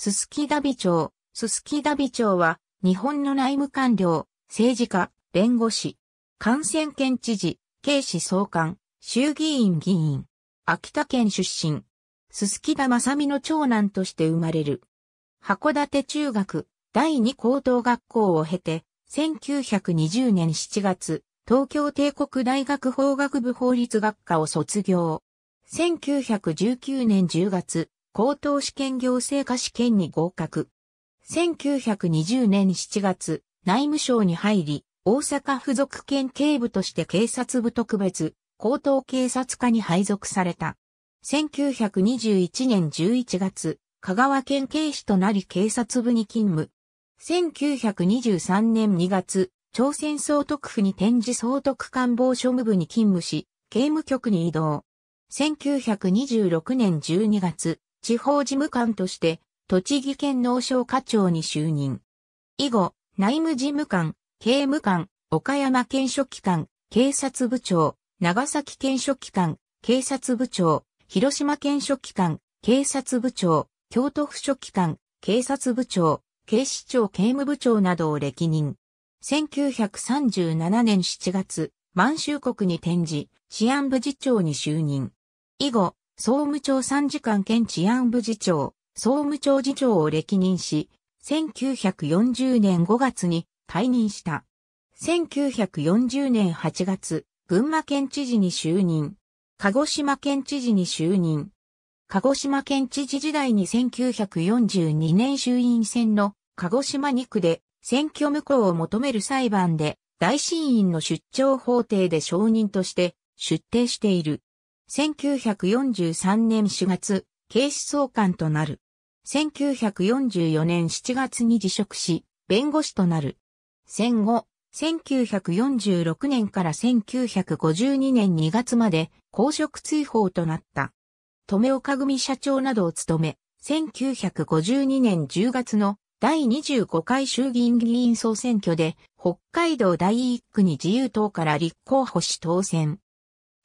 すすきだび町、すすきだび町は、日本の内務官僚、政治家、弁護士、感染県知事、警視総監、衆議院議員、秋田県出身、すすきだ正美の長男として生まれる。函館中学、第二高等学校を経て、1920年7月、東京帝国大学法学部法律学科を卒業。1919年10月、高等試験行政科試験に合格。1920年7月、内務省に入り、大阪付属県警部として警察部特別、高等警察課に配属された。1921年11月、香川県警視となり警察部に勤務。1923年2月、朝鮮総督府に展示総督官房庶務部に勤務し、刑務局に移動。1926年12月、地方事務官として、栃木県農商課長に就任。以後、内務事務官、刑務官、岡山県書記官、警察部長、長崎県書記官、警察部長、広島県書記官、警察部長、京都府書記官、警察部長、警視庁刑務部長などを歴任。1937年7月、満州国に転じ、治安部次長に就任。以後、総務庁参事官兼治安部次長、総務庁次長を歴任し、1940年5月に退任した。1940年8月、群馬県知事に就任。鹿児島県知事に就任。鹿児島県知事時代に1942年衆院選の鹿児島2区で選挙無効を求める裁判で大審院の出張法廷で証人として出廷している。1943年4月、警視総監となる。1944年7月に辞職し、弁護士となる。戦後、1946年から1952年2月まで公職追放となった。留岡組社長などを務め、1952年10月の第25回衆議院議員総選挙で北海道第1区に自由党から立候補し当選。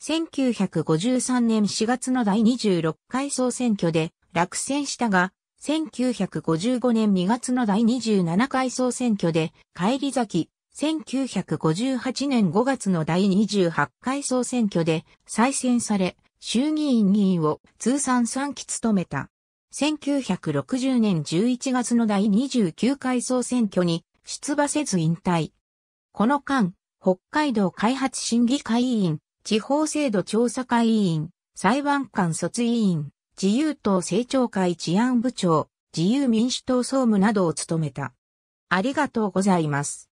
1953年4月の第26回総選挙で落選したが、1955年2月の第27回総選挙で、返り咲き、1958年5月の第28回総選挙で再選され、衆議院議員を通算3期務めた。1960年11月の第29回総選挙に出馬せず引退。この間、北海道開発審議会委員地方制度調査会委員、裁判官卒委員、自由党政調会治安部長、自由民主党総務などを務めた。ありがとうございます。